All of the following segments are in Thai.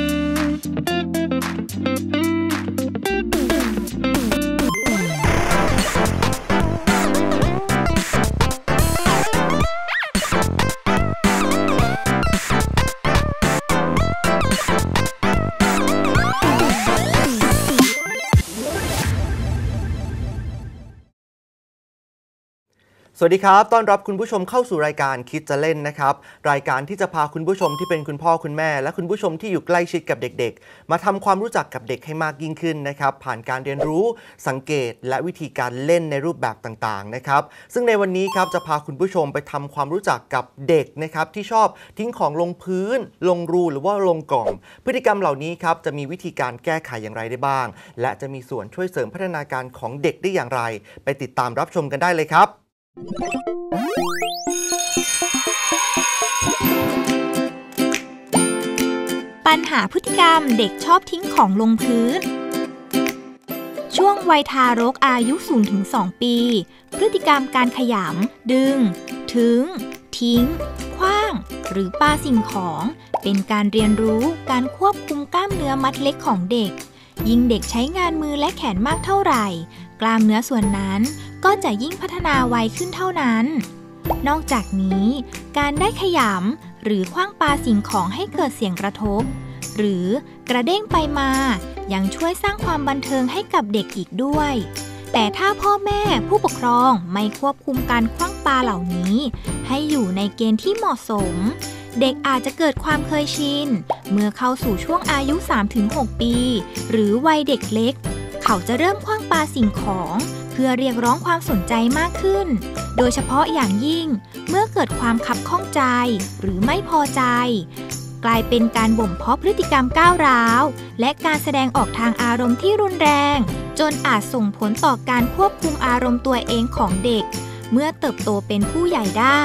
ยสวัสดีครับ ต้อนรับคุณผู้ชมเข้าสู่รายการคิดจะเล่นนะครับ รายการที่จะพาคุณผู้ชมที่เป็นคุณพ่อคุณแม่ และคุณผู้ชมที่อยู่ใกล้ชิดกับเด็ก ๆ มาทำความรู้จักกับเด็กให้มากยิ่งขึ้นนะครับ ผ่านการเรียนรู้สังเกต และวิธีการเล่นในรูปแบบต่างๆนะครับ ซึ่งในวันนี้ครับจะพาคุณผู้ชมไปทำความรู้จักกับเด็กนะครับที่ชอบทิ้งของลงพื้น ลงรูหรือว่าลงกล่อง พฤติกรรมเหล่านี้ครับจะมีวิธีการแก้ไขอย่างไรได้บ้าง และจะมีส่วนช่วยเสริมพัฒนาการของเด็กได้อย่างไร ไปติดตามรับชมกันได้เลยครับปัญหาพฤติกรรมเด็กชอบทิ้งของลงพื้น ช่วงวัยทารกอายุ0ถึง2ปี พฤติกรรมการขยำดึง ถึง ทิ้ง คว้าง หรือปาสิ่งของ เป็นการเรียนรู้การควบคุมกล้ามเนื้อมัดเล็กของเด็ก ยิ่งเด็กใช้งานมือและแขนมากเท่าไหร่กล้ามเนื้อส่วนนั้นก็จะยิ่งพัฒนาไวขึ้นเท่านั้น นอกจากนี้การได้ขยำหรือคว้างปาสิ่งของให้เกิดเสียงกระทบ หรือกระเด้งไปมายังช่วยสร้างความบันเทิงให้กับเด็กอีกด้วย แต่ถ้าพ่อแม่ผู้ปกครองไม่ควบคุมการคว้างปาเหล่านี้ ให้อยู่ในเกณฑ์ที่เหมาะสม เด็กอาจจะเกิดความเคยชินเมื่อเข้าสู่ช่วงอายุ3-6ปี หรือวัยเด็กเล็ก เขาจะเริ่มคว้างปาสิ่งของเพื่อเรียกร้องความสนใจมากขึ้น โดยเฉพาะอย่างยิ่งเมื่อเกิดความขับข้องใจ หรือไม่พอใจ กลายเป็นการบ่มเพาะพฤติกรรมก้าวร้าว และการแสดงออกทางอารมณ์ที่รุนแรง จนอาจส่งผลต่อการควบคุมอารมณ์ตัวเองของเด็ก เมื่อเติบโตเป็นผู้ใหญ่ได้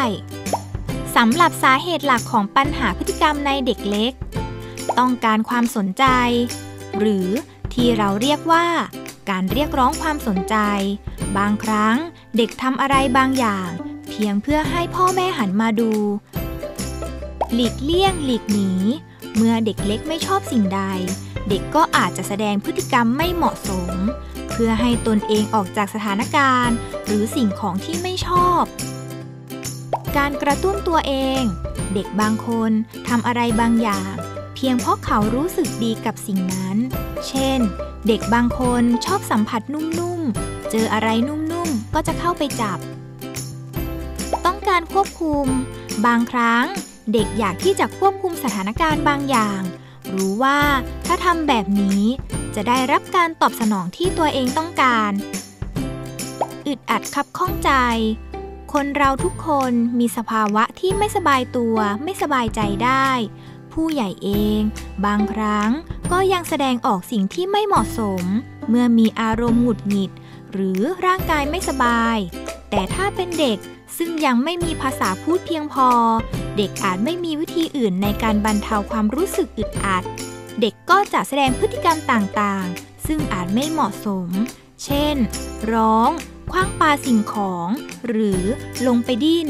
สำหรับสาเหตุหลักของปัญหาพฤติกรรมในเด็กเล็กต้องการความสนใจ หรือที่เราเรียกว่าการเรียกร้องความสนใจ บางครั้งเด็กทำอะไรบางอย่าง เพียงเพื่อให้พ่อแม่หันมาดู หลีกเลี่ยงหลีกหนี เมื่อเด็กเล็กไม่ชอบสิ่งใด เด็กก็อาจจะแสดงพฤติกรรมไม่เหมาะสม เพื่อให้ตนเองออกจากสถานการณ์ หรือสิ่งของที่ไม่ชอบ การกระตุ้นตัวเอง เด็กบางคนทำอะไรบางอย่างเพียงเพราะเขารู้สึกดีกับสิ่งนั้น เช่น เด็กบางคนชอบสัมผัสนุ่มๆ เจออะไรนุ่มๆ ก็จะเข้าไปจับ ต้องการควบคุม บางครั้ง เด็กอยากที่จะควบคุมสถานการณ์บางอย่าง รู้ว่าถ้าทำแบบนี้จะได้รับการตอบสนองที่ตัวเองต้องการ อึดอัดคับข้องใจ คนเราทุกคนมีสภาวะที่ไม่สบายตัวไม่สบายใจได้ผู้ใหญ่เอง บางครั้งก็ยังแสดงออกสิ่งที่ไม่เหมาะสม เมื่อมีอารมณ์หงุดหงิด หรือร่างกายไม่สบาย แต่ถ้าเป็นเด็กซึ่งยังไม่มีภาษาพูดเพียงพอ เด็กอาจไม่มีวิธีอื่นในการบรรเทาความรู้สึกอึดอัด เด็กก็จะแสดงพฤติกรรมต่างๆ ซึ่งอาจไม่เหมาะสม เช่น ร้องคว้างปาสิ่งของ หรือลงไปดิ้น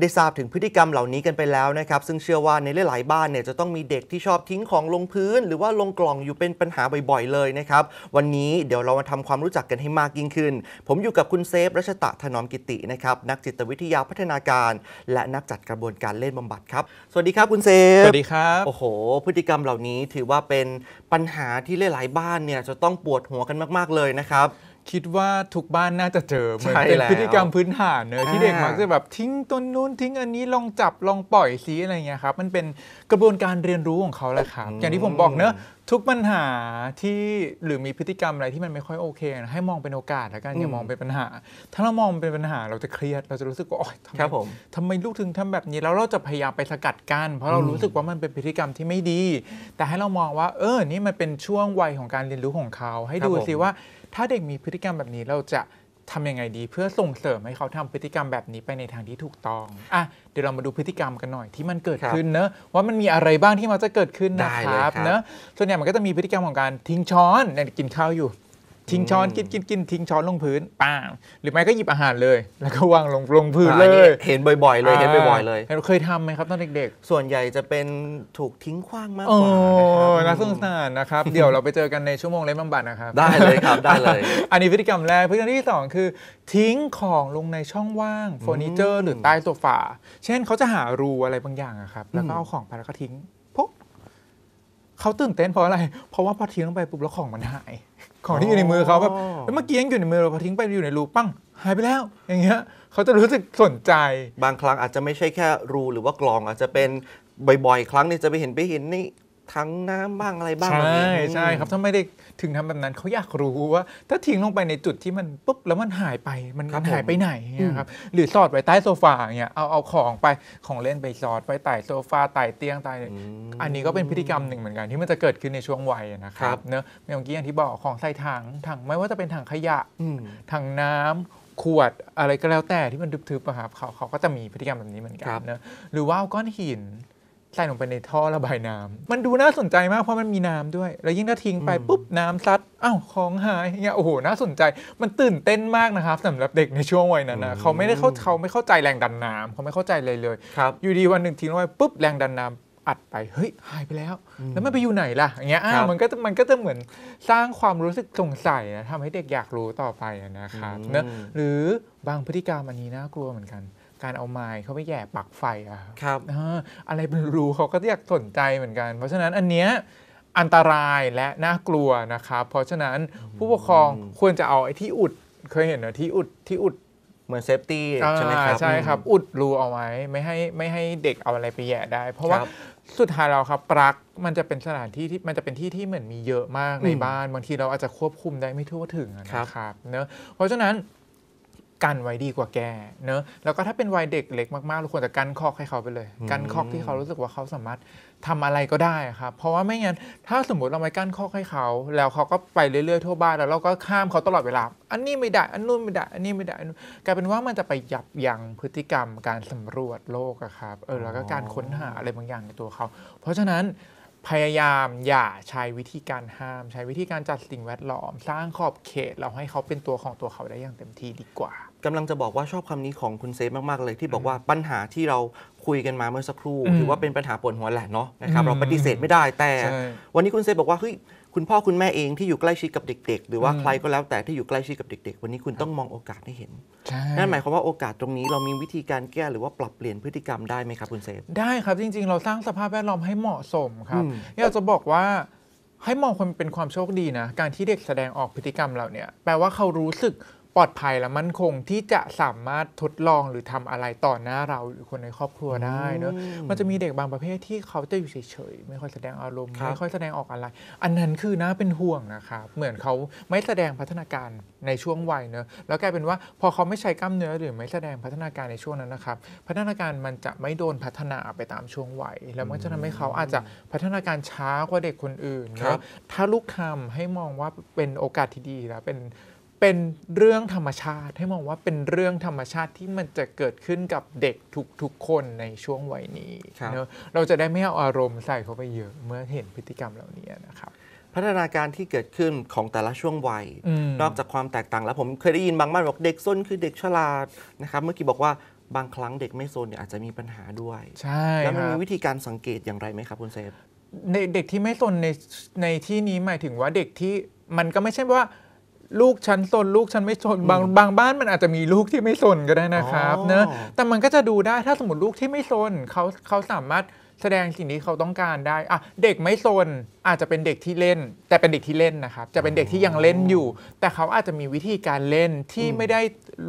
ได้ทราบถึงพฤติกรรมเหล่านี้กันไปแล้วนะครับ ซึ่งเชื่อว่าในหลายๆบ้านเนี่ยจะต้องมีเด็กที่ชอบทิ้งของลงพื้น หรือว่าลงกล่องอยู่เป็นปัญหาบ่อยๆเลยนะครับ วันนี้เดี๋ยวเรามาทำความรู้จักกันให้มากยิ่งขึ้น ผมอยู่กับคุณเซฟ รัชตะถนอมกิตินะครับ นักจิตวิทยาพัฒนาการและนักจัดกระบวนการเล่นบำบัดครับสวัสดีครับคุณเซฟสวัสดีครับโอ้โห พฤติกรรมเหล่านี้ถือว่าเป็นปัญหาที่หลายๆบ้านเนี่ยจะต้องปวดหัวกันมากๆเลยนะครับคิดว่าทุกบ้านน่าจะเจอเหมือนเป็นพฤติกรรมพื้นฐานเนอะที่เด็กมักจะแบบทิ้งต้นนู้น ทิ้งอันนี้ลองจับลองปล่อยซีอะไรเงี้ยครับมันเป็นกระบวนการเรียนรู้ของเขาแหละครับอย่างที่ผมบอกเนอะทุกปัญหาที่หรือมีพฤติกรรมอะไรที่มันไม่ค่อยโอเคนะให้มองเป็นโอกาสแล้วกันอย่ามองเป็นปัญหา ถ้าเรามองเป็นปัญหาเราจะเครียดเราจะรู้สึกว่าโอ๊ยทำไมทำไมลูกถึงทำแบบนี้แล้วเราจะพยายามไปสกัดกั้นเพราะเรารู้สึกว่ามันเป็นพฤติกรรมที่ไม่ดี แต่ให้เรามองว่า เออนี่มันเป็นช่วงวัยของการเรียนรู้ของเขา ให้ดูสิว่าถ้าเด็กมีพฤติกรรมแบบนี้เราจะทำยังไงดี เพื่อส่งเสริมให้เขาทำพฤติกรรมแบบนี้ไปในทางที่ถูกต้องอ่ะเดี๋ยวเรามาดูพฤติกรรมกันหน่อยที่มันเกิดขึ้นเนอะว่ามันมีอะไรบ้างที่มันจะเกิดขึ้นนะครับเนอะส่วนใหญ่มันก็จะมีพฤติกรรมของการทิ้งช้อนเนี่ยกินข้าวอยู่ทิ้งช้อนกินกินกินทิ้งช้อนลงพื้นป้าหรือไม่ก็หยิบอาหารเลย แล้วก็วางลงลงพื้นเลย เห็นบ่อยๆเลยเห็นบ่อยๆเลยเคยทำไหมครับตอนเด็กๆส่วนใหญ่จะเป็นถูกทิ้งขว้างมากกว่าน่าสงสารนะครับ เดี๋ยวเราไปเจอกันในชั่วโมงเล่นบาบัดนะครับ ได้เลยครับ ได้เลย อันนี้พฤติกรรมแรกพฤติกรรมที่สองคือ ทิ้งของลงในช่องว่างเฟอร์นิเจอร์หรือใต้โซฟาเช่นเขาจะหารูอะไรบางอย่างครับแล้วก็เอาของไปแล้วก็ทิ้งเขาตื่นเต้นเพราะอะไร เพราะว่าพอทิ้งลงไปปุ๊บแล้วของมันหาย ของที่อยู่ในมือเขาแบบเมื่อกี้ยังอยู่ในมือเราพอทิ้งไปอยู่ในรูปั้งหายไปแล้วอย่างเงี้ยเขาจะรู้สึกสนใจบางครั้งอาจจะไม่ใช่แค่รูหรือว่ากลองอาจจะเป็นบ่อยๆ ครั้งเนี่ยจะไปเห็นไปเห็นนี่ทั้งน้ำบ้างอะไรบ้างใช่ใช่ครับถ้าไม่ได้ถึงทำแบบนั้นเขาอยากรู้ว่าถ้าทิ้งลงไปในจุดที่มันปุ๊บแล้วมันหายไปมันหายไปไหนเะียครับหรือสอดไว้ใต้โซฟาเงี้ยเอาเอาของไปของเล่นไปสอดไปใต้โซฟาใต้เตียงใต้อันนี้ก็เป็นพฤติกรรมหนึ่งเหมือนกันที่มันจะเกิดขึ้นในช่วงวัยนะครับเนอะเมื่อกี้อย่างที่บอกของใส่ถังถังไม่ว่าจะเป็นถังขยะถังน้ำขวดอะไรก็แล้วแต่ที่มันทึบๆนะครับเขาเขาก็จะมีพฤติกรรมแบบนี้เหมือนกันนะหรือว่าก้อนหินใส่ลงไปในท่อระบายน้ำ มันดูน่าสนใจมากเพราะมันมีน้ำด้วย แล้วยิ่งถ้าทิ้งไปปุ๊บน้ำซัด อ้าวของหายเงี้ย โอ้โห น่าสนใจ มันตื่นเต้นมากนะครับ สำหรับเด็กในช่วงวัยนั้นนะ เขาไม่ได้เขาเขาไม่เข้าใจแรงดันน้ำเขาไม่เข้าใจเลยเลยครับอยู่ดีวันหนึ่งทิ้งลงไปปุ๊บแรงดันน้ำอัดไป เฮ้ยหายไปแล้ว แล้วมันไปอยู่ไหนล่ะอย่างเงี้ยอ้าวมันก็มันก็จะเหมือนสร้างความรู้สึกสงสัยนะทำให้เด็กอยากรู้ต่อไปนะครับเนะหรือบางพฤติกรรมอันนี้น่ากลัวเหมือนกันการเอาไม้เข้าไปแย่ปักไฟอะครับ อะไรเป็นรูเขาก็อยากสนใจเหมือนกัน เพราะฉะนั้นอันเนี้ยอันตรายและน่ากลัวนะครับ เพราะฉะนั้นผู้ปกครองควรจะเอาไอ้ที่อุดเคยเห็นเหรอที่อุดที่อุดเหมือนเซฟตี้ใช่ไหมครับใช่ครับ อุดรูเอาไว้ไม่ให้ไม่ให้เด็กเอาอะไรไปแย่ได้ เพราะว่าสุดท้ายเราครับปลั๊กมันจะเป็นสถานที่ที่มันจะเป็นที่ที่เหมือนมีเยอะมากในบ้านบางทีเราอาจจะควบคุมได้ไม่ทั่วถึงนะครับเนะเพราะฉะนั้นกันไว้ดีกว่าแกเนอะแล้วก็ถ้าเป็นวัยเด็กเล็กมากๆเราควรจะกันคอกให้เขาไปเลยกันคอกที่เขารู้สึกว่าเขาสามารถทำอะไรก็ได้ครับเพราะว่าไม่งั้นถ้าสมมติเราไม่กั้นคอกให้เขา แล้วเขาก็ไปเรื่อยๆทั่วบ้านแล้วเราก็ข้ามเขาตลอดเวลา อันนี้ไม่ได้อันนู้นไม่ได้ อันนี้ไม่ได้อันนู้นกลายเป็นว่ามันจะไปยับยั้งพฤติกรรมการสำรวจโลกอะครับเออแล้วก็การค้นหาอะไรบางอย่างในตัวเขา เพราะฉะนั้นพยายามอย่าใช้วิธีการห้าม ใช้วิธีการจัดสิ่งแวดล้อม สร้างขอบเขตเราให้เขาเป็นตัวของตัวเขาได้อย่างเต็มที่ดีกว่ากำลังจะบอกว่าชอบคำนี้ของคุณเซฟมากๆเลยที่บอกว่าปัญหาที่เราคุยกันมาเมื่อสักครู่ถือว่าเป็นปัญหาปวดหัวแหละเนาะนะครับเราปฏิเสธไม่ได้แต่ วันนี้คุณเซฟบอกว่าเฮ้ยคุณพ่อคุณแม่เองที่อยู่ใกล้ชิดกับเด็ก ๆ หรือว่าใครก็แล้วแต่ที่อยู่ใกล้ชิดกับเด็กๆ วันนี้คุณต้องมองโอกาสให้เห็นนั่นหมายความว่าโอกาสตรงนี้เรามีวิธีการแก้หรือว่าปรับเปลี่ยนพฤติกรรมได้ไหมครับคุณเซฟได้ครับจริงๆเราสร้างสภาพแวดล้อมให้เหมาะสมครับอยากจะบอกว่า ให้มองคนเป็นความโชคดีนะการที่เด็กแสดงออกพฤติกรรมเราเนี่ยแปลว่าเขารู้สึกปลอดภัยและมั่นคงที่จะสามารถทดลองหรือทำอะไรต่อหน้าเราหรือคนในครอบครัวได้เนอะมันจะมีเด็กบางประเภทที่เขาจะอยู่เฉยๆไม่ค่อยแสดงอารมณ์ไม่ค่อยแสดงออกอะไร อันนั้นคือน่าเป็นห่วงนะครับเหมือนเขาไม่แสดงพัฒนาการในช่วงวัยเนอะแล้วกลายเป็นว่า พอเขาไม่ใช้กล้ามเนื้อหรือไม่แสดงพัฒนาการในช่วงนั้นนะครับ พัฒนาการมันจะไม่โดนพัฒนาไปตามช่วงวัย แล้วมันจะทำให้เขาอาจจะพัฒนาการช้ากว่าเด็กคนอื่นเนอะถ้าลูกทำให้มองว่าเป็นโอกาสที่ดีแล้วเป็นเป็นเรื่องธรรมชาติให้มองว่าเป็นเรื่องธรรมชาติที่มันจะเกิดขึ้นกับเด็กทุกๆคนในช่วงวัยนี้เนะเราจะได้ไม่เอาอารมณ์ใส่เข้าไปเยอะเมื่อเห็นพฤติกรรมเหล่านี้นะครับ พัฒนาการที่เกิดขึ้นของแต่ละช่วงวัยนอกจากความแตกต่างแล้วผมเคยได้ยินบางบ้านบอกเด็กซนคือเด็กฉลาดนะครับเมื่อกี้บอกว่าบางครั้งเด็กไม่โซนเนี่ยอาจจะมีปัญหาด้วยใช่แล้วมันมีวิธีการสังเกตอย่างไรไหมครับคุณเซฟเด็กที่ไม่โซนในในที่นี้หมายถึงว่าเด็กที่มันก็ไม่ใช่ว่าลูกฉันสนลูกฉันไม่สนบางบางบ้านมันอาจจะมีลูกที่ไม่สนก็ได้นะครับเนะแต่มันก็จะดูได้ถ้าสมมติลูกที่ไม่สนเขาเขาสามารถแสดงสิ่งที่เขาต้องการได้อะเด็กไม่โซนอาจจะเป็นเด็กที่เล่น แต่เป็นเด็กที่เล่นนะครับ จะเป็นเด็กที่ยังเล่นอยู่ แต่เขาอาจจะมีวิธีการเล่นที่ไม่ได้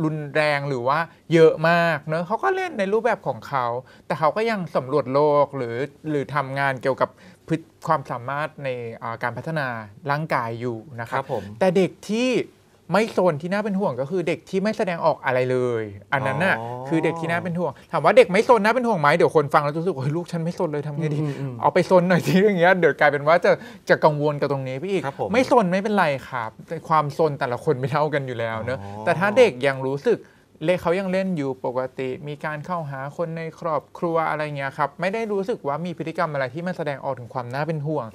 รุนแรงหรือว่าเยอะมากเนอะเขาก็เล่นในรูปแบบของเขา แต่เขาก็ยังสำรวจโลกหรือหรือทำงานเกี่ยวกับความสามารถในการพัฒนาร่างกายอยู่นะครับรบแต่เด็กที่ไม่โซนที่น่าเป็นห่วง ก็คือเด็กที่ไม่แสดงออกอะไรเลย อันนั้นน่ะคือเด็กที่น่าเป็นห่วงถามว่าเด็กไม่โซนน่าเป็นห่วงไหมเดี๋ยวคนฟังแล้วรู้สึกว่าลูกฉันไม่โซนเลยทำไงดี เอาไปโซนหน่อยทีอย่างเงี้ยเดี๋ยวกลายเป็นว่าจะ จะกังวลกับตรงนี้พี่อีกไม่โซนไม่เป็นไรครับความโซนแต่ละคนไม่เท่ากันอยู่แล้วเนอะแต่ถ้าเด็กยังรู้สึกเลเขายังเล่นอยู่ปกติมีการเข้าหาคนในครอบครัวอะไรเงี้ยครับไม่ได้รู้สึกว่ามีพฤติกรรมอะไรที่มันแสดงออกถึงความน่าเป็นห่วง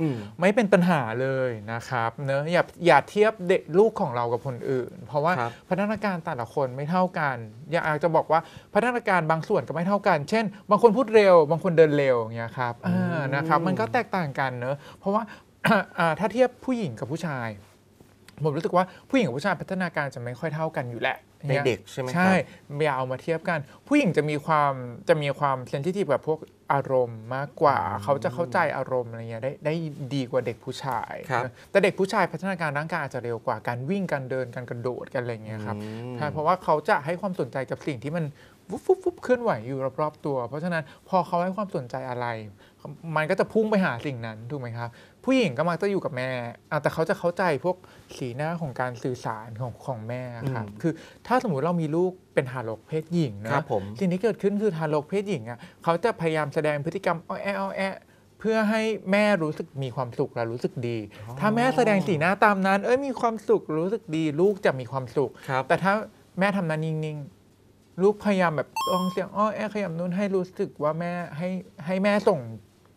ไม่เป็นปัญหาเลยนะครับเนอะอย่าอย่าเทียบเด็กลูกของเรากับคนอื่น เพราะว่าพัฒนาการแต่ละคนไม่เท่ากันอยากจะบอกว่าพัฒนาการบางส่วนก็ไม่เท่ากันเช่น บางคนพูดเร็ว บางคนเดินเร็วเงี้ยครับนะครับมันก็แตกต่างกันเนอะเพราะว่าถ้าเทียบผู้หญิงกับผู้ชายผมรู้สึกว่าผู้หญิงกับผู้ชายพัฒนาการจะไม่ค่อยเท่ากันอยู่แหละในเด็กใช่ไหมครับใช่ไม่เอามาเทียบกัน ผู้หญิงจะมีความจะมีความเซนซิทีฟกับพวกอารมณ์มากกว่า เขาจะเข้าใจอารมณ์อะไรเงี้ยได้ได้ดีกว่าเด็กผู้ชาย แต่เด็กผู้ชายพัฒนาการร่างกายอาจจะเร็วกว่าการวิ่งการเดินการกระโดดกันอะไรเงี้ยครับเพราะว่าเขาจะให้ความสนใจกับสิ่งที่มันวุบฟุบฟุบเคลื่อนไหวอยู่รอบๆตัว เพราะฉะนั้นพอเขาให้ความสนใจอะไร มันก็จะพุ่งไปหาสิ่งนั้นถูกไหมครับ ผู้หญิงก็มักจะอยู่กับแม่ แต่เขาจะเข้าใจพวก สีหน้าของการสื่อสารของของแม่ครับคือถ้าสมมติเรามีลูกเป็นทารกเพศหญิงนะสิ่งที่เกิดขึ้นคือทารกเพศหญิงอ่ะเขาจะพยายามแสดงพฤติกรรมอ้อแอ้อแอเพื่อให้แม่รู้สึกมีความสุขและรู้สึกดี ถ้าแม่แสดงสีหน้าตามนั้นเอ้ยมีความสุขรู้สึกดีลูกจะมีความสุข แต่ถ้าแม่ทำนั้นนิ่งลูกพยายามแบบลองเสียงอ้อแอขยับนู้นให้รู้สึกว่าแม่ให้ให้แม่ส่ง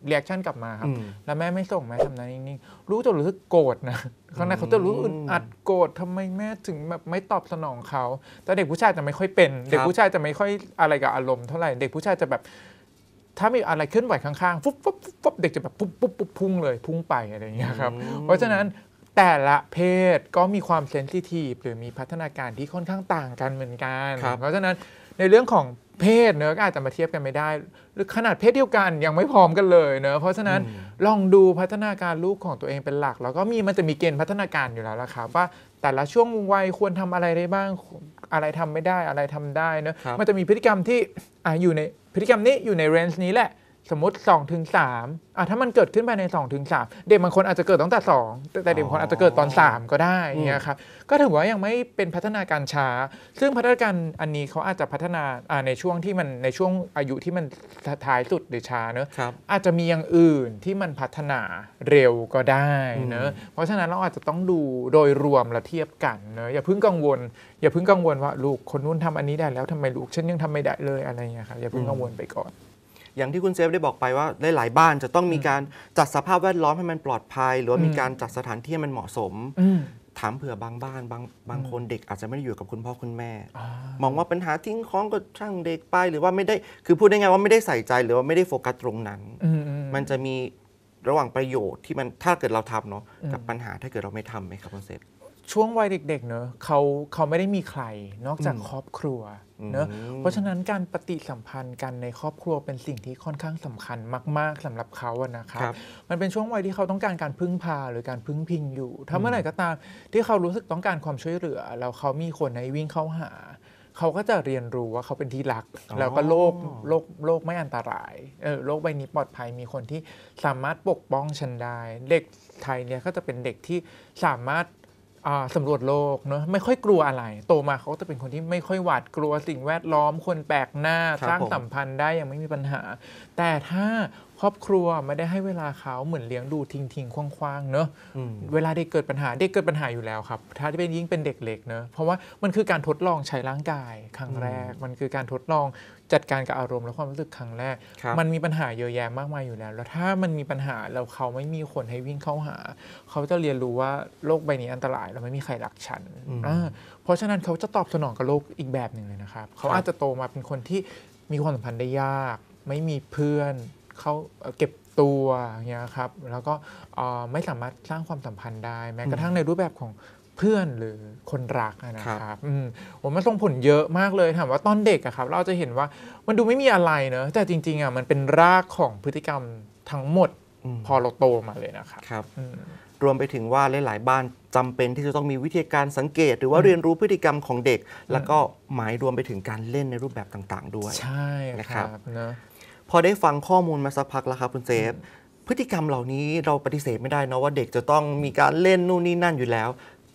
เรียกชั่นกลับมาครับแล้วแม่ไม่ส่งแม่ทำนั้นนิ่งๆรู้จะรู้สึกโกรธนะข้างในเขาจะรู้อึดอัดโกรธทำาไมแม่ถึงแบบไม่ตอบสนองเขาแต่เด็กผู้ชายจะไม่ค่อยเป็น เด็กผู้ชายจะไม่ค่อยอะไรกับอารมณ์เท่าไหร่ เด็กผู้ชายจะแบบ ถ้ามีอะไรเคลื่อนไหวข้างๆฟุ๊บฟุ๊บฟุ๊บเด็กจะแบบปุ๊บปุ๊บปุ๊บพุ่งเลย พุ่งไปอะไรอย่างเงี้ยครับเพราะฉะนั้นแต่ละเพศก็มีความเซนซิทีฟหรือมีพัฒนาการที่ค่อนข้างต่างกันเหมือนกัน เพราะฉะนั้นในเรื่องของเพศเนอะก็อาจจะมาเทียบกันไม่ได้ หรือขนาดเพศเดียวกันยังไม่พร้อมกันเลยเนอะเพราะฉะนั้นลองดูพัฒนาการลูกของตัวเองเป็นหลักแล้วก็มีมันจะมีเกณฑ์พัฒนาการอยู่แล้วละครับว่าแต่ละช่วงวัยควรทำอะไรได้บ้างอะไรทำไม่ได้อะไรทำได้เนอะมันจะมีพฤติกรรมที่อ่อยู่ในพฤติกรรมนี้อยู่ในเรนจ์นี้แหละสมมติ2อถึงสามอ่ะถ้ามันเกิดขึ้นภายใน2อถึงสเด็กบางคนอาจจะเกิดตั้งแต่2แต่เด็กบางคนอาจจะเกิดตอน 3 ก็ได้เนี่ยครับก็ถือว่ายังไม่เป็นพัฒนาการช้า ซึ่งพัฒนาการอันนี้เขาอาจจะพัฒนาในช่วงที่มันในช่วงอายุที่มันท้ายสุดหรือช้าเนอะอาจจะมีอย่างอื่นที่มันพัฒนาเร็วก็ได้เนอะเพราะฉะนั้นเราอาจจะต้องดูโดยรวมและเทียบกันเนอะอย่าเพิ่งกังวล อย่าเพิ่งกังวลว่าลูกคนนู้นทำอันนี้ได้ แล้วทำไมลูกฉันยังทำไม่ได้เลยอะไรเงี้ยครับอย่าเพิ่งกังวลไปก่อนอย่างที่คุณเซฟได้บอกไปว่าหลายๆบ้านจะต้องมีการจัดสภาพแวดล้อมให้มันปลอดภัย หรือว่ามีการจัดสถานที่ให้มันเหมาะสมถามเผื่อบางบ้าน บางบางคนเด็กอาจจะไม่ได้อยู่กับคุณพ่อคุณแม่มองว่าปัญหาทิ้งของก็ช่างเด็กไปหรือว่าไม่ได้คือพูดได้ไงว่าไม่ได้ใส่ใจหรือว่าไม่ได้โฟกัสตรงนั้นมันจะมีระหว่างประโยชน์ที่มันถ้าเกิดเราทำเนาะกับปัญหาถ้าเกิดเราไม่ทำไหมครับคุณเซฟช่วงวัยเด็ก ๆ เนอะเขาเขาไม่ได้มีใครนอกจากครอบครัวเนะเพราะฉะนั้นการปฏิสัมพันธ์กันในครอบครัวเป็นสิ่งที่ค่อนข้างสำคัญมากๆ สำหรับเขาอะนะครับมันเป็นช่วงวัยที่เขาต้องการการพึ่งพาหรือการพึ่งพิงอยู่ถ้าเมื่อไหร่ก็ตามที่เขารู้สึกต้องการความช่วยเหลือแล้วเขามีคนให้วิ่งเข้าหาเขาก็จะเรียนรู้ว่าเขาเป็นที่รัก แล้วก็โลกโลกโลกไม่อันตรายเออโลกใบนี้ปลอดภัยมีคนที่สามารถปกป้องฉันได้เด็กไทยเนี่ยก็จะเป็นเด็กที่สามารถสำรวจโลกเนาะไม่ค่อยกลัวอะไรโตมาเขาจะเป็นคนที่ไม่ค่อยหวาดกลัวสิ่งแวดล้อมคนแปลกหน้า สร้างสัมพันธ์ได้ยังไม่มีปัญหา แต่ถ้าครอบครัวไม่ได้ให้เวลาเขาเหมือนเลี้ยงดูทิ้งทิ้งคว่างๆ เนอะเวลาเด็กเกิดปัญหาเด็กเกิดปัญหาอยู่แล้วครับ ถ้าที่เป็นยิ่งเป็นเด็กเล็กเนอะเพราะว่ามันคือการทดลองใช้ร่างกาย ครั้งแรก มันคือการทดลองจัดการกับอารมณ์และความรู้สึกครั้งแรก มันมีปัญหาเยอะแยะมากมายอยู่แล้ว แล้วถ้ามันมีปัญหาแล้วเขาไม่มีคนให้วิ่งเข้าหา เขาจะเรียนรู้ว่าโลกใบนี้อันตรายเราไม่มีใครรักฉันเพราะฉะนั้นเขาจะตอบสนองกับโลกอีกแบบหนึ่งเลยนะครับ เขาอาจจะโตมาเป็นคนที่มีความสัมพันธ์ได้ยาก ไม่มีเพื่อนเขาเก็บตัวเงี้ยครับ แล้วก็ไม่สามารถสร้างความสัมพันธ์ได้ แม้กระทั่งในรูปแบบของเพื่อนหรือคนรักนะครับผมมันส่งผลเยอะมากเลย ถามว่าตอนเด็กอะครับ เราจะเห็นว่ามันดูไม่มีอะไรเนอะแต่จริงๆอะมันเป็นรากของพฤติกรรมทั้งหมดพอเราโตมาเลยนะครับครับ รวมไปถึงว่าหลายๆบ้านจำเป็นที่จะต้องมีวิธีการสังเกต หรือว่าเรียนรู้พฤติกรรมของเด็ก แล้วก็หมายรวมไปถึงการเล่นในรูปแบบต่างๆด้วยใช่นะครับพอได้ฟังข้อมูลมาสักพักแล้วครับคุณเซฟ พฤติกรรมเหล่านี้เราปฏิเสธไม่ได้นะว่าเด็กจะต้องมีการเล่นนู่นนี่นั่นอยู่แล้ว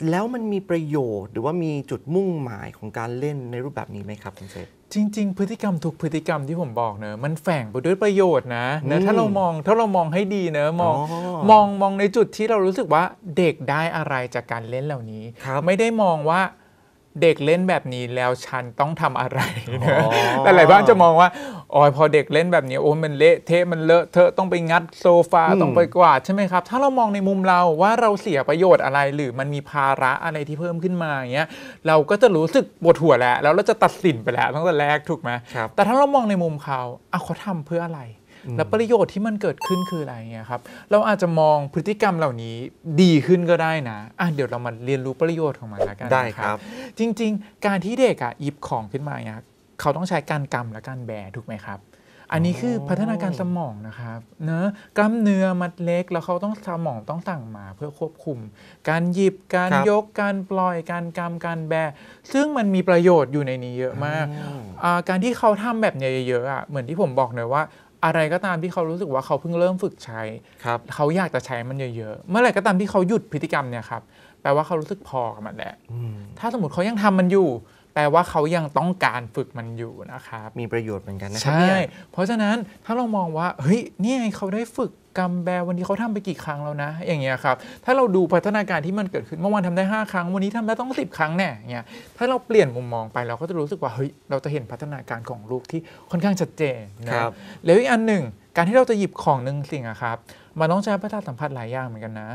แล้วมันมีประโยชน์ หรือว่ามีจุดมุ่งหมายของการเล่นในรูปแบบนี้ไหมครับคุณเซฟ จริง ๆ พฤติกรรมทุกพฤติกรรมที่ผมบอกเนอะมันแฝงไปด้วยประโยชน์นะเนอะถ้าเรามองถ้าเรามองให้ดีเนอะมอง มองมองในจุดที่เรารู้สึกว่าเด็กได้อะไรจากการเล่นเหล่านี้ ไม่ได้มองว่าเด็กเล่นแบบนี้แล้วฉันต้องทำอะไรนะหลายบ้านจะมองว่า อ๋อ พอเด็กเล่นแบบนี้ โอ้ มันเละเทะมันเลอะเทอะต้องไปงัดโซฟา ต้องไปกวาดใช่ไหมครับ ถ้าเรามองในมุมเราว่าเราเสียประโยชน์อะไร หรือมันมีภาระอะไรที่เพิ่มขึ้นมาอย่างเงี้ย เราก็จะรู้สึกปวดหัวแล้ว แล้วเราจะตัดสินไปแล้วตั้งแต่แรกถูกไหมแต่ถ้าเรามองในมุมเขาอเขาทำเพื่ออะไรและประโยชน์ที่มันเกิดขึ้นคืออะไรเงี้ยครับ เราอาจจะมองพฤติกรรมเหล่านี้ดีขึ้นก็ได้นะ อ่ะเดี๋ยวเรามาเรียนรู้ประโยชน์ของมันแล้วกันได้ครับ จริง ๆ การที่เด็กอ่ะหยิบของขึ้นมาเนี่ยเขาต้องใช้การกำและการแบถูกไหมครับ อันนี้คือพัฒนาการสมองนะครับเนะกล้ามเนื้อมัดเล็กแล้วเขาต้องสมองต้องสั่งมา เพื่อควบคุม การหยิบ การยก การปล่อยการกำ การแบ ซึ่งมันมีประโยชน์อยู่ในนี้เยอะมาก การที่เขาทำแบบเยอะๆเหมือนที่ผมบอกเลยว่าอะไรก็ตามที่เขารู้สึกว่าเขาเพิ่งเริ่มฝึกใช้ครับเขาอยากจะใช้มันเยอะๆ เมื่อไหร่ก็ตามที่เขาหยุดพฤติกรรมเนี่ยครับ แปลว่าเขารู้สึกพอกับมันแหละถ้าสมมติเขายังทำมันอยู่ แปลว่าเขายังต้องการฝึกมันอยู่นะครับ มีประโยชน์เหมือนกันนะครับใช่เนี่ยเพราะฉะนั้นถ้าเรามองว่า เฮ้ยนี่ไงเขาได้ฝึกกรรมแบวันนี้เขาทำไปกี่ครั้งแล้วนะอย่างเงี้ยครับถ้าเราดูพัฒนาการที่มันเกิดขึ้นเมื่อวานทำได้ 5 ครั้ง วันนี้ทำได้ต้อง10ครั้งแน่เงี้ยถ้าเราเปลี่ยนมุมมองไป เราก็จะรู้สึกว่าเฮ้ยเราจะเห็นพัฒนาการของลูกที่ค่อนข้างชัดเจนนะแล้วอีกอันหนึ่งการที่เราจะหยิบของหนึ่งสิ่งอะครับมันต้องใช้ประสาทสัมผัสหลายอย่างเหมือนกันนะ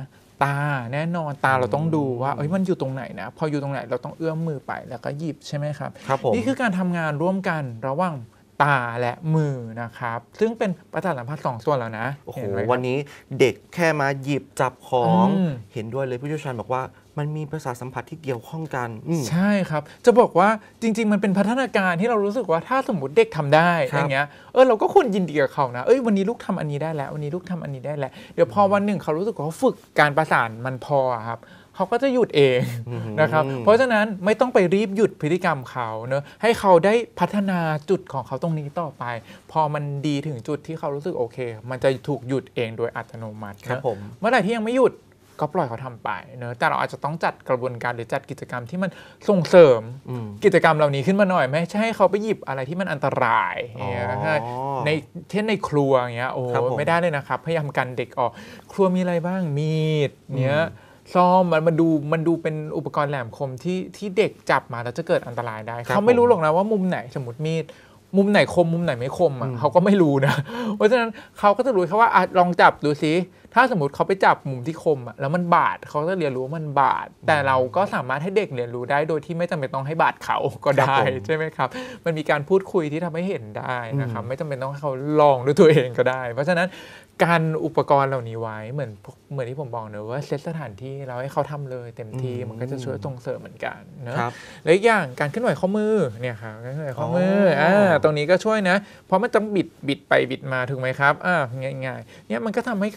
ตาแน่นอนตาเราต้องดูว่าเอ้ยมันอยู่ตรงไหนนะพออยู่ตรงไหนเราต้องเอื้อมมือไปแล้วก็หยิบใช่ไหมครับรบนี่คือการทำงานร่วมกันระหว่างตาและมือนะครับ ซึ่งเป็นประสาทสัมผัสสองส่วนแล้วนะโอ้โห วันนี้เด็กแค่มาหยิบจับของเห็นด้วยเลยผู้เชี่ยวชาญบอกว่ามันมีประสาทสัมผัสที่เกี่ยวข้องกันใช่ครับ จะบอกว่าจริง ๆ มันเป็นพัฒนาการที่เรารู้สึกว่าถ้าสมมติเด็กทำได้อย่างเงี้ยเออ เราก็ควรยินดีกับเขานะเอ้ยวันนี้ลูกทำอันนี้ได้แล้ว วันนี้ลูกทำอันนี้ได้แล้วเดี๋ยวพอวันหนึ่งเขารู้สึกว่าเขาฝึกการประสานมันพอครับเขาก็จะหยุดเองนะครับ เพราะฉะนั้นไม่ต้องไปรีบหยุดพฤติกรรมเขาเนอะ ให้เขาได้พัฒนาจุดของเขาตรงนี้ต่อไป พอมันดีถึงจุดที่เขารู้สึกโอเค มันจะถูกหยุดเองโดยอัตโนมัติครับผม เมื่อไหร่ที่ยังไม่หยุดก็ปล่อยเขาทำไปเนอะ แต่เราอาจจะต้องจัดกระบวนการหรือจัดกิจกรรมที่มันส่งเสริม กิจกรรมเหล่านี้ขึ้นมาหน่อยไหมใช่ให้เขาไปหยิบอะไรที่มันอันตราย ในเช่นในครัวเงี้ยโอ้ไม่ได้เลยนะครับ พยายามกันเด็กออก ครัวมีอะไรบ้างมีดเนี้ยซ่อมมันมันดูมันดูเป็นอุปกรณ์แหลมคมที่ที่เด็กจับมาแล้วจะเกิดอันตรายได้ เขาไม่รู้หรอกนะว่ามุมไหนสมมติมีด มุมไหนคมมุมไหนไม่คมอ่ะเขาก็ไม่รู้นะ เพราะฉะนั้นเขาก็จะรู้แค่ว่าอลองจับดูสิถ้าสมมติเขาไปจับมุมที่คมอ่ะแล้วมันบาดเขาจะเรียนรู้ว่ามันบาดแต่เราก็สามารถให้เด็กเรียนรู้ได้โดยที่ไม่จำเป็นต้องให้บาดเขาก็ได้ใช่ไหมครับ มันมีการพูดคุยที่ทำให้เห็นได้นะครับไม่จำเป็นต้องให้เขาลองด้วยตัวเองก็ได้เพราะฉะนั้นกันอุปกรณ์เหล่านี้ไว้เหมือนเหมือนที่ผมบอกเนอะว่าเซตสถานที่เราให้เขาทำเลย เต็มทีมันก็จะช่วยตรงเสริมเหมือนกันเนอะและอีกอย่างการเคลื่อนไหวข้อมือเนี่ยครับการเคลื่อนไหวข้อมืออ่าตรงนี้ก็ช่วยนะเพราะมันต้องบิดบิดไปบิดมาถูกไหมครับอ่าง่ายๆเนี่ยมันก็ทำให้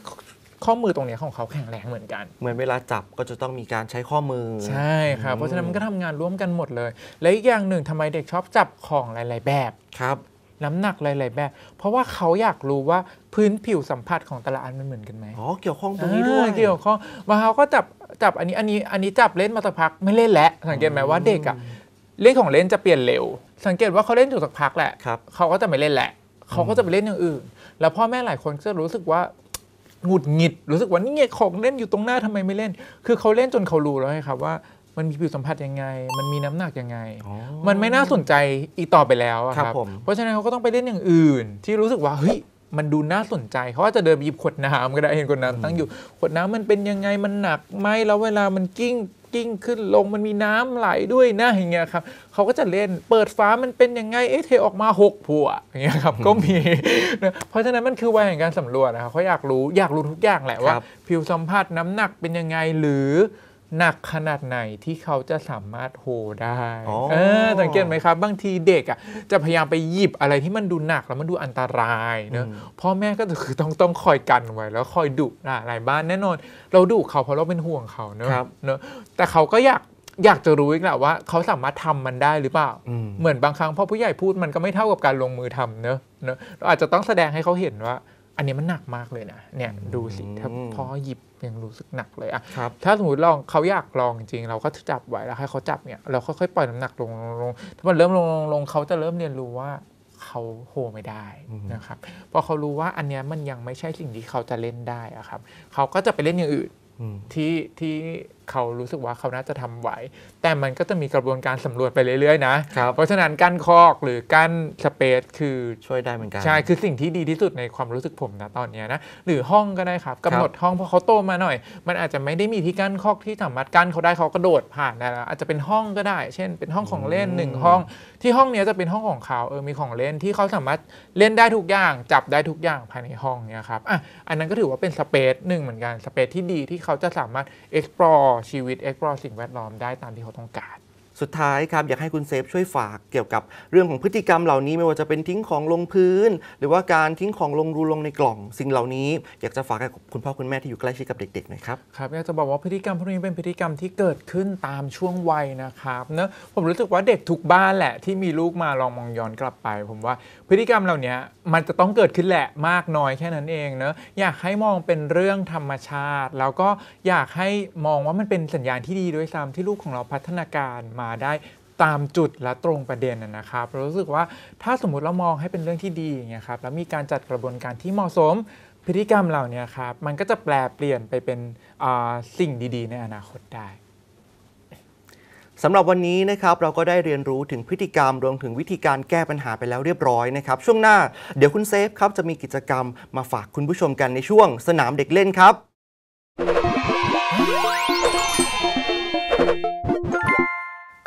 ข้อมือตรงนี้ของเขาแข็งแรงเหมือนกันเหมือนเวลาจับก็จะต้องมีการใช้ข้อมือ ใช่ครับเพราะฉะนั้นมันก็ทำงานร่วมกันหมดเลย และอีกอย่างหนึ่ง ทำไมเด็กชอบจับของหลายๆแบบครับน้ำหนักหลายๆ แบบ เพราะว่าเขาอยากรู้ว่าพื้นผิวสัมผัสของแต่ละอันมันเหมือนกันไหมอ๋อ เกี่ยวข้องตรงนี้ด้วย เกี่ยวข้องมาเขาก็จับจับอันนี้อันนี้อันนี้จับเล่นมาสักพักไม่เล่นแล้วสังเกตไหมว่าเด็กอะเล่นของเล่นจะเปลี่ยนเร็ว สังเกตว่าเขาเล่นอยู่สักพักแหละเขาก็จะไม่เล่นแหละ เขาก็จะไปเล่นอย่างอื่นแล้วพ่อแม่หลายคนก็รู้สึกว่าหงุดหงิดรู้สึกว่านี่ไงของเล่นอยู่ตรงหน้าทำไมไม่เล่น คือเขาเล่นจนเขารู้แล้วครับว่ามันมีผิวสัมผัสยังไง มันมี น้ำหนักยังไง มันไม่น่าสนใจอีกต่อไปแล้วครัรบเพราะฉะนั้นเขาก็ต้องไปเล่นอย่างอื่น ที่รู้สึกว่าเฮ้ยมันดูน่าสนใจเขาว่าจะเดินไปหยิบขวดน้ำก็ได้เห็นขวดน้ำตั้งอยู่ขวดน้ำมันเป็นยังไงมันหนักไหมแล้วเวลามันกิ้งกิ้งขึ้นลงมันมีน้ำไหลด้วยนะอย่างเงี้ยครับ เขาก็จะเล่นเปิดฟ้ามันเป็นยังไงเอ๊ะเทออกมาหกผัวอย่างเงี้ยครับก็มีเพราะฉะนั้นมันคือวัยแห่งการสำรวจนะครับเขาอยากรู้อยากรู้ทุกอย่างแหละว่า ผิวสัมผัสน้ำหนักเป็นยังไงหรือหนักขนาดไหนที่เขาจะสามารถโฮได้เออสังเกตไหมครับบางทีเด็กอ่ะจะพยายามไปหยิบอะไรที่มันดูหนักแล้วมันดูอันตรายเนะพ่อแม่ก็คือต้องต้องคอยกันไว้ แล้วคอยดุอ่ะหลายบ้านแน่นอน เราดุเขาเพราะเราเป็นห่วงเขาเนอะเนอะแต่เขาก็อยากอยากจะรู้อีกแหละว่า เขาสามารถทำมันได้หรือเปล่าเหมือนบางครั้งพอผู้ใหญ่พูดมันก็ไม่เท่ากับการลงมือทำเนอะเนอะเราอาจจะต้องแสดงให้เขาเห็นว่าอันนี้มันหนักมากเลยนะ เนี่ยดูสิถ้าพอหยิบยังรู้สึกหนักเลยอะถ้าสมมติลองเขาอยากลองจริงเราก็จับไว้แล้วให้เขาจับเนี่ยเราค่อยๆปล่อยน้ำหนักลงลง ถ้ามันเริ่มลงลงเขาจะเริ่มเรียนรู้ว่าเขาโฮไม่ได้นะครับพอเขารู้ว่าอันนี้มันยังไม่ใช่สิ่งที่เขาจะเล่นได้อะครับ เขาก็จะไปเล่นอย่างอื่นที่ที่เขารู้สึกว่าเขาน่าจะทำไหว แต่มันก็จะมีกระบวนการสำรวจไปเรื่อยๆนะ เพราะฉะนั้นกั้นคอกหรือกั้นสเปซคือช่วยได้เหมือนกันใช่คือสิ่งที่ดีที่สุดในความรู้สึกผมนะตอนนี้นะ หรือห้องก็ได้ครับกำหนดห้องเพราะเขาโตมาหน่อย มันอาจจะไม่ได้มีที่กั้นคอกที่สามารถกั้นเขาได้เขากระโดดผ่านได้แล้วอาจจะเป็นห้องก็ได้ เช่น เป็นห้องของเล่นหนึ่งห้อง ที่ห้องนี้จะเป็นห้องของเขาเออมีของเล่นที่เขาสามารถเล่นได้ทุกอย่างจับได้ทุกอย่างภายในห้องเนี่ยครับอ่ะอันนั้นก็ถือว่าเป็นสเปซหนึ่งเหมือนกันสเปซที่ดีที่เขาจะสามารถ explore อชีวิต explore สิ่งแวดล้อมได้ตามที่เขาต้องการ สุดท้ายครับอยากให้คุณเซฟช่วยฝากเกี่ยวกับเรื่องของพฤติกรรมเหล่านี้ไม่ว่าจะเป็นทิ้งของลงพื้น หรือว่าการทิ้งของลงรูลงในกล่องสิ่งเหล่านี้อยากจะฝากกับคุณพ่อ คุณแม่ที่อยู่ใกล้ชิดกับเด็กๆหน่อยครับครับอยากจะบอกว่าพฤติกรรมพวกนี้เป็นพฤติกรรมที่เกิดขึ้นตามช่วงวัยนะครับเนะผมรู้สึกว่าเด็กทุกบ้านแหละที่มีลูกมาลองมองย้อนกลับไป ผมว่าพฤติกรรมเหล่านี้มันจะต้องเกิดขึ้นแหละมากน้อยแค่นั้นเองเนอะอยากให้มองเป็นเรื่องธรรมชาติ แล้วก็อยากให้มองว่ามันเป็นสัญญาณที่ดีด้วยซ้ำที่ลูกของเราพัฒนาการมาได้ตามจุดและตรงประเด็นนะครับเรารู้สึกว่าถ้าสมมติเรามองให้เป็นเรื่องที่ดีอย่างเงี้ยครับแล้วมีการจัดกระบวนการที่เหมาะสมพฤติกรรมเหล่านี้ครับมันก็จะแปลเปลี่ยนไปเป็นสิ่งดี ๆ ในอนาคตได้สำหรับวันนี้นะครับ เราก็ได้เรียนรู้ถึงพฤติกรรมรวมถึงวิธีการแก้ปัญหาไปแล้วเรียบร้อยนะครับ ช่วงหน้า เดี๋ยวคุณเซฟครับจะมีกิจกรรมมาฝากคุณผู้ชมกันในช่วงสนามเด็กเล่นครับ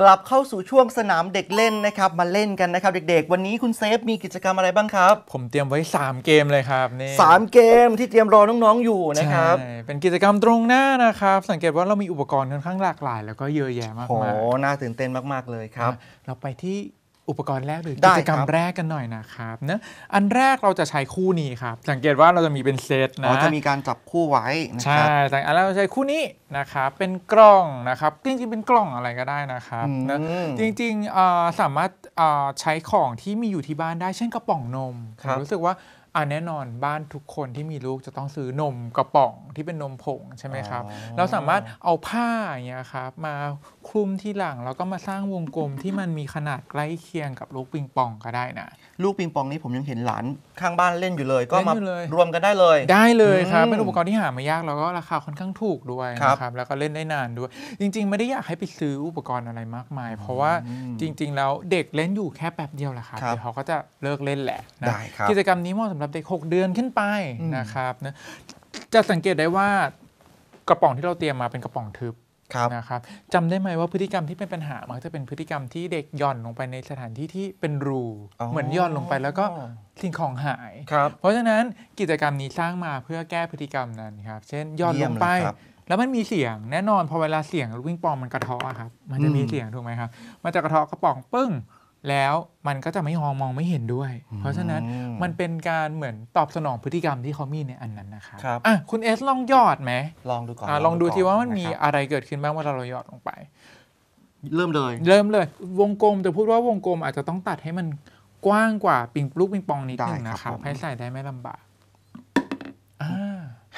กลับเข้าสู่ช่วงสนามเด็กเล่นนะครับ มาเล่นกันนะครับ เด็กๆ วันนี้คุณเซฟมีกิจกรรมอะไรบ้างครับ ผมเตรียมไว้ 3 เกมเลยครับนี่สามเกมที่เตรียมรอน้องๆอยู่นะครับใช่เป็นกิจกรรมตรงหน้านะครับสังเกตว่าเรามีอุปกรณ์ค่อนข้างหลากหลาย แล้วก็เยอะแยะมากโอมายน่าตื่นเต้นมากๆเลยครับ เราไปที่อุปกรณ์แรกหรือกิจกรรมแรกกันหน่อยนะครับเนะอันแรกเราจะใช้คู่นี้ครับสังเกตว่าเราจะมีเป็นเซตนะจะมีการจับคู่ไว้นะครับใช่อันแรกเราใช้คู่นี้นะครับเป็นกล้องนะครับจริงๆเป็นกล้องอะไรก็ได้นะครับนะจริงๆ สามารถใช้ของที่มีอยู่ที่บ้านได้เช่นกระป๋องนม รู้สึกว่าอ่นแน่นอนบ้านทุกคนที่มีลูกจะต้องซื้อนมกระป๋อง ที่เป็นนมผงใช่ไหมครับเราสามารถเอาผ้าอย่างเงี้ยครับมาคลุมที่หลังแล้วก็มาสร้างวงกลมที่มันมีขนาดใกล้เคียงกับลูกปิงปองก็ได้นะลูกปิงปองนี้ผมยังเห็นหลานข้างบ้านเล่นอยู่เลย ก็มาเล่นเลยรวมกันได้เลยได้เลยครับเป็นอุปกรณ์ที่หาไม่ยากแล้วก็ราคาค่อนข้างถูกด้วยนะครับแล้วก็เล่นได้นานด้วย จริง ๆ ไม่ได้อยากให้ไปซื้ออุปกรณ์อะไรมากมาย เพราะว่าจริงๆแล้วเด็กเล่นอยู่แค่แป๊บเดียวแหละครับเดเขาก็จะเลิกเล่นแหละได้ครับกิจกรรมนี้เหมาะำหรับเด็ก 6 เดือนขึ้นไปนะครับนะจะสังเกตได้ว่ากระป๋องที่เราเตรียมมาเป็นกระป๋องทึบนะครับจำได้ไหมว่าพฤติกรรมที่เป็นปัญหามักจะเป็นพฤติกรรมที่เด็กย่อนลงไปในสถานที่ที่เป็นรูเหมือนย่อนลงไปแล้วก็สิ่งของหาย เพราะฉะนั้นกิจกรรมนี้สร้างมาเพื่อแก้พฤติกรรมนั้นครับ เช่นย่อนลงไป แล้วมันมีเสียงแน่นอนพอเวลาเสียงวิ่งปองมันกระเทาะครับมันจะมีเสียงถูกไหมครับมันจะกระเทาะกระป๋องปึ้งแล้วมันก็จะไม่มองมองไม่เห็นด้วย เพราะฉะนั้นมันเป็นการเหมือนตอบสนองพฤติกรรมที่เขามีในอันนั้นนะครับครับอ่ะคุณเอสลองหยอดไหม ลองดูก่อนลองดูทีว่ามันมีอะไรเกิดขึ้นบ้างเวลาเราหยอดลงไป เริ่มเลย เริ่มเลย วงกลมแต่พูดว่าวงกลมอาจจะต้องตัดให้มันกว้างกว่าปิงลูกปิงปองนิดนึงนะครับให้ใส่ได้ไม่ลำบาก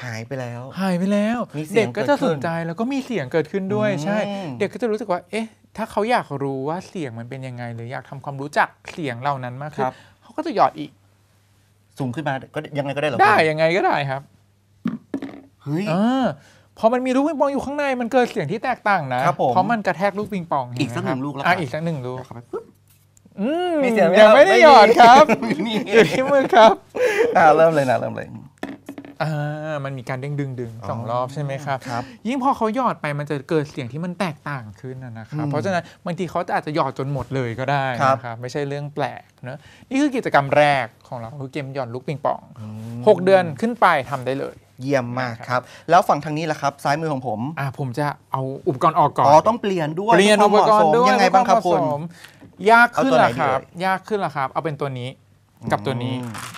หายไปแล้ว หายไปแล้ว เด็กก็จะสนใจแล้วก็มีเสียงเกิดขึ้นด้วยใช่ เด็กก็จะรู้สึกว่า เอ๊ะถ้าเขาอยากรู้ว่าเสียงมันเป็นยังไงหรืออยากทำความรู้จัก เสียงเหล่านั้นมากขึ้นเขาก็จะหยอดอีก สูงขึ้นมาก็ยังไงก็ได้หรอ ได้ยังไงก็ได้ครับเฮ้ยพอมันมีลูกปิงปองอยู่ข้างในมันเกิดเสียงที่แตกต่าง นะเพราะมันกระแทกลูกปิงปองอีกสักหนึ่งลูกแล้วออีกสักหนึ่งลูกมีเสียงยังไม่ได้หยอดครับอยู่ที่มือครับ อ่าเริ่มเลยนะเริ่มเลยอ่ามันมีการเด้งดึงดึงสองรอบใช่ไหมครับ ยิ่งพอเขาหยอดไปมันจะเกิดเสียงที่มันแตกต่างขึ้นนะครับ เพราะฉะนั้นบางทีเขาอาจจะหยอดจนหมดเลยก็ได้นะครับ ไม่ใช่เรื่องแปลกนะนี่คือกิจกรรมแรกของเราคือเกมหยอดลูกปิงปอง 6เดือนขึ้นไปทำได้เลย เยี่ยมมากครับ แล้วฝั่งทางนี้ล่ะครับ ซ้ายมือของผมอ่าผมจะเอาอุปกรณ์ออกก่อนอ๋อต้องเปลี่ยนด้วยเปลี่ยนอุปกรณ์ด้วยยังไงบ้างครับคุณยากขึ้นละครับ ยากขึ้นละครับ เอาเป็นตัวนี้กับตัวนี้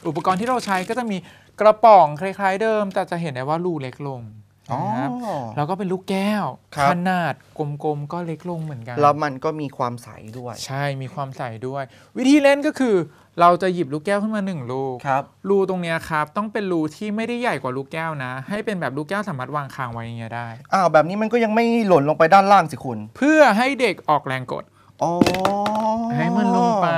อุปกรณ์ที่เราใช้ก็จะมีกระป๋องคล้ายๆ เดิมแต่จะเห็นได้ว่ารูเล็กลงนะครับแล้วก็เป็นลูกแก้วขนาดกลมๆก็เล็กลงเหมือนกัน แล้วมันก็มีความใสด้วยใช่มีความใสด้วย วิธีเล่นก็คือเราจะหยิบลูกแก้วขึ้นมาหนึ่งลูกครับรูตรงนี้ครับต้องเป็นรูที่ไม่ได้ใหญ่กว่าลูกแก้วนะ ให้เป็นแบบลูกแก้วสามารถวางคางไว้อย่างเงี้ยได้อ้าวแบบนี้มันก็ยังไม่หล่นลงไปด้านล่างสิคุณเพื่อให้เด็กออกแรงกดให้มันลงไป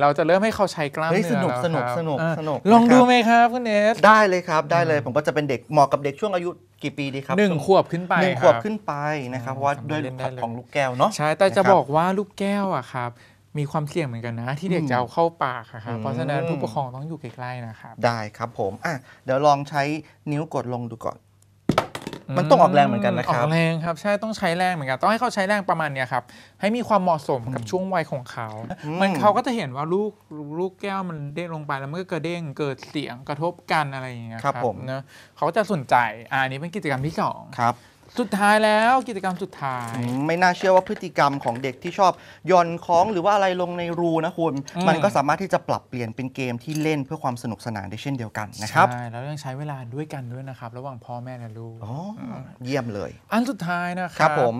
เราจะเริ่มให้เขาใช้กล้ามเนื้อสนุกสนุกสนุกสนุกลองดูไหมครับคุณเอสได้เลยครับได้เลยผมก็จะเป็นเด็กเหมาะกับเด็กช่วงอายุกี่ปีดีครับหนึ่งขวบขึ้นไปหนึ่งขวบขึ้นไปนะครับว่าด้วยผัดของลูกแก้วเนาะใช่แต่จะบอกว่าลูกแก้วอ่ะครับมีความเสี่ยงเหมือนกันนะ ที่เด็กจะเอาเข้าปากครับเพราะฉะนั้นผู้ปกครองต้องอยู่ใกล้ๆนะครับได้ครับผมอ่ะเดี๋ยวลองใช้นิ้วกดลงดูก่อนมันต้องออกแรงเหมือนกันนะครับออกแรงครับใช่ต้องใช้แรงเหมือนกัน ต้องให้เขาใช้แรงประมาณเนี้ยครับให้มีความเหมาะสมกับช่วงวัยของเขา มันเขาก็จะเห็นว่าลูกลูกแก้วมันเด้งลงไปแล้วมันก็กระเด้งเกิดเสียงกระทบกันอะไรอย่างเงี้ยครับผมนะเขาจะสนใจอันนี้เป็นกิจกรรมที่สองครับสุดท้ายแล้วกิจกรรมสุดท้ายไม่น่าเชื่อว่าพฤติกรรมของเด็กที่ชอบย่อนของหรือว่าอะไรลงในรูนะคุณมันก็สามารถที่จะปรับเปลี่ยนเป็นเกมที่เล่นเพื่อความสนุกสนานได้เช่นเดียวกันนะครับใช่ แล้วยังใช้เวลาด้วยกันด้วยนะครับระหว่างพ่อแม่และลูกออ๋เยี่ยมเลย อันสุดท้ายนะครับครับผม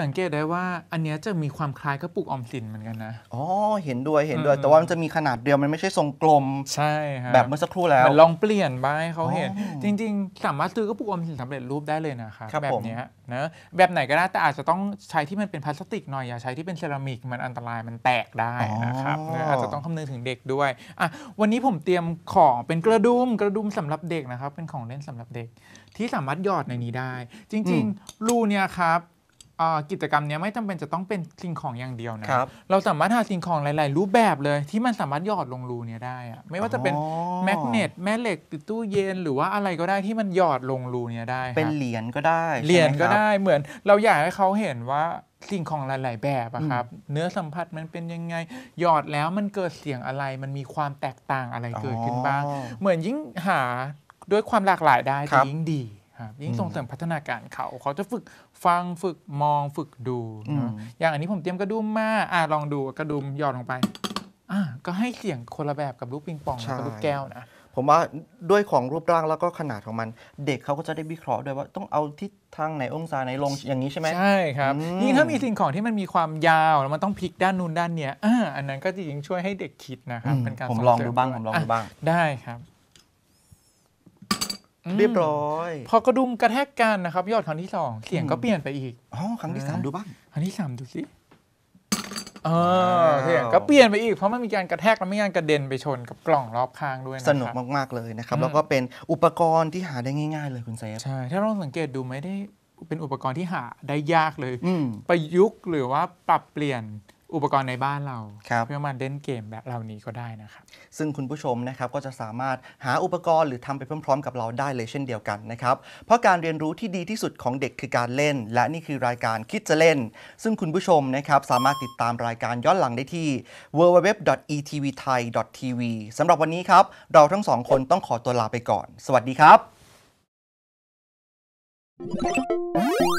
สังเกตได้ว่า อันนี้จะมีความคล้ายกระปุกออมสินเหมือนกันนะอ๋อเห็นด้วยเห็นด้วยแต่ว่ามันจะมีขนาดเดียวมันไม่ใช่ทรงกลมใช่แบบเมื่อสักครู่แล้ว ลองเปลี่ยนไปเขาเห็น จริงๆ สามารถซื้อกระปุกออมสินสำเร็จรูปได้เลยนะครับแบบแบบนี้ยนะแบบไหนก็ได้แต่อาจจะต้องใช้ที่มันเป็นพลาสติกหน่อยอย่าใช้ที่เป็นเซรามิกมันอันตรายมันแตกได้นะครับอาจจะต้องคำนึงถึงเด็กด้วยอ่ะวันนี้ผมเตรียมของเป็นกระดุมกระดุมสำหรับเด็กนะครับเป็นของเล่นสำหรับเด็ก ที่สามารถหยอดในนี้ได้ จริง ๆ รูเนี่ยครับกิจกรรมนี้ไม่จำเป็นจะต้องเป็นสิ่งของอย่างเดียวนะรเราสามารถหาสิ่งของหลาย ๆ รูปแบบเลยที่มันสามารถหยอดลงรูนี้ได้อะไม่ว่าจะเป็นแมกเนตแม่เหล็กติดตู้เย็นหรือว่าอะไรก็ได้ที่มันหยอดลงรูนี้ได้เป็นเหรียญก็ได้เหรียญก็ได้เหมือนเราอยากให้เขาเห็นว่าสิ่งของหลาย ๆ แบบอะครับเนื้อสัมผัสมันเป็นยังไง หยอดแล้วมันเกิดเสียงอะไรมันมีความแตกต่างอะไรเกิดขึ้นบ้าง เหมือนยิ่งหาด้วยความหลากหลายได้ยิ่งดีครับยิ่งส่งเสริมพัฒนาการเขาเขาจะฝึกฟังฝึกมองฝึกดูนะอย่างอันนี้ผมเตรียมกระดุมมาอ่าลองดูกระดุมหยอดลงไป อ่า ก็ให้เสียงคนละแบบกับลูกปิงปองกับลูกแก้วนะ ผมว่าด้วยของรูปร่างแล้วก็ขนาดของมัน เด็กเขาก็จะได้วิเคราะห์ด้วยว่าต้องเอาทิศทางไหนองศา ไหนลงอย่างนี้ใช่ไหมใช่ครับ นี่ถ้ามีสิ่งของที่มันมีความยาว แล้วมันต้องพลิกด้านนู้นด้านเนี้ยอันนั้นก็จะยิ่งช่วยให้เด็กคิดนะครับ เป็นการผมลองดูบ้างผมลองดูบ้างได้ครับเรียบร้อย พอกระดุมกระแทกกันนะครับ ยอดครั้งที่สองเสียงก็เปลี่ยนไปอีกอ๋อครั้งที่สามดูบ้างครั้งที่สามดูสิเออเสียงก็เปลี่ยนไปอีก เพราะมันมีการกระแทกและมีการกระเด็นไปชนกับกล่องรอบข้างด้วยนะสนุกมากๆเลยนะครับแล้วก็เป็นอุปกรณ์ที่หาได้ง่ายๆเลยคุณเซฟใช่ถ้าลองสังเกตดูไม่ได้เป็นอุปกรณ์ที่หาได้ยากเลยประยุกต์หรือว่าปรับเปลี่ยนอุปกรณ์ในบ้านเราเพื่อมาเล่นเกมแบบเหล่านี้ก็ได้นะครับซึ่งคุณผู้ชมนะครับก็จะสามารถหาอุปกรณ์หรือทำไปพร้อมๆ กับเราได้เลยเช่นเดียวกันนะครับเพราะการเรียนรู้ที่ดีที่สุดของเด็กคือการเล่น และนี่คือรายการคิดจะเล่น ซึ่งคุณผู้ชมนะครับสามารถติดตามรายการย้อนหลังได้ที่ www.etvthai.tv สำหรับวันนี้ครับ เราทั้งสองคนต้องขอตัวลาไปก่อน สวัสดีครับ Thank you.